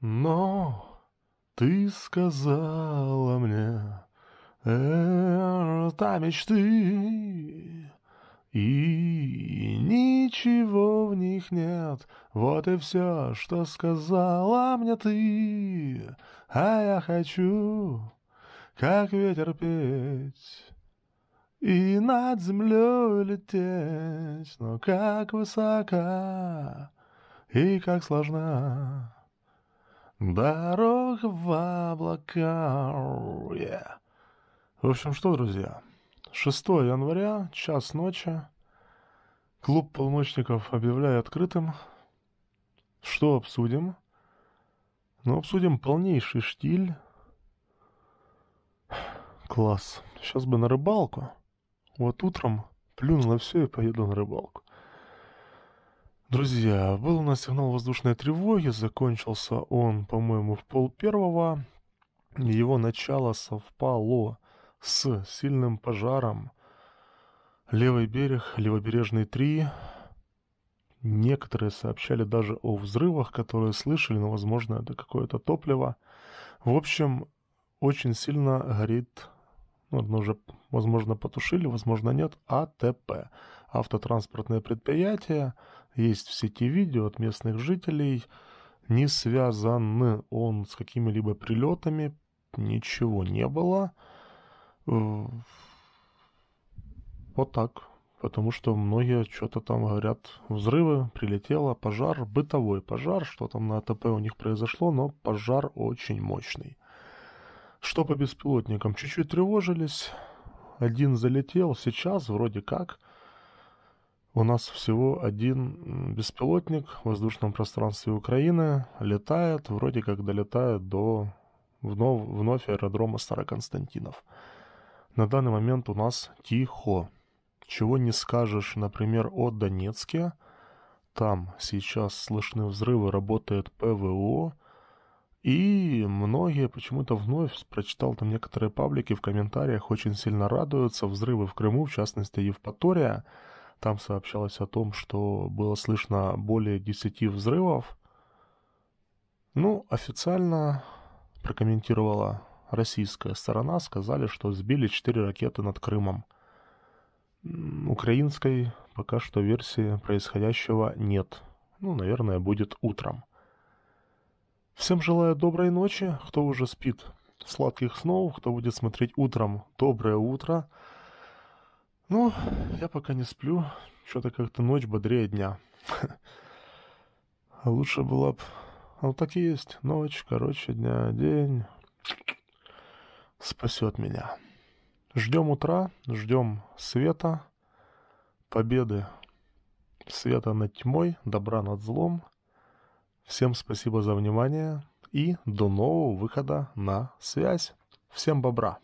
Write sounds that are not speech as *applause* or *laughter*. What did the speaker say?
Но ты сказала мне это мечты, и ничего в них нет. Вот и все, что сказала мне ты, а я хочу, как ветер петь. И над землей лететь, но как высока и как сложна Дорога в облака. Oh, yeah. В общем, что, друзья, 6 января, час ночи. Клуб полночников объявляю открытым. Что обсудим? Ну, обсудим полнейший штиль. Класс. Сейчас бы на рыбалку. Вот утром плюну на все и поеду на рыбалку. Друзья, был у нас сигнал воздушной тревоги, закончился он, по-моему, в пол первого. Его начало совпало с сильным пожаром. Левый берег, левобережный 3. Некоторые сообщали даже о взрывах, которые слышали, но, возможно, это какое-то топливо. В общем, очень сильно горит ну, уже, возможно, потушили, возможно, нет, АТП. Автотранспортное предприятие, есть в сети видео от местных жителей, не связан он с какими-либо прилетами, ничего не было. Э, вот так. Потому что многие что-то там говорят, взрывы, прилетело, пожар, бытовой пожар, что там на АТП у них произошло, но пожар очень мощный. Что по беспилотникам? Чуть-чуть тревожились. Один залетел сейчас, вроде как. У нас всего один беспилотник в воздушном пространстве Украины летает, вроде как долетает до вновь, вновь аэродрома Староконстантинов. На данный момент у нас тихо. Чего не скажешь, например, о Донецке. Там сейчас слышны взрывы, работает ПВО – и многие почему-то вновь прочитал там некоторые паблики в комментариях, очень сильно радуются. Взрывы в Крыму, в частности, Евпатория. Там сообщалось о том, что было слышно более 10 взрывов. Ну, официально прокомментировала российская сторона, сказали, что сбили 4 ракеты над Крымом. Украинской пока что версии происходящего нет. Ну, наверное, будет утром. Всем желаю доброй ночи, кто уже спит. Сладких снов, кто будет смотреть утром. Доброе утро. Ну, я пока не сплю. Что-то как-то ночь бодрее дня. *laughs* лучше было бы... Ну, а так и есть. Ночь, короче, дня, день. Спасет меня. Ждем утра, ждем света, победы. Света над тьмой, добра над злом — Всем спасибо за внимание и до нового выхода на связь. Всем бобра!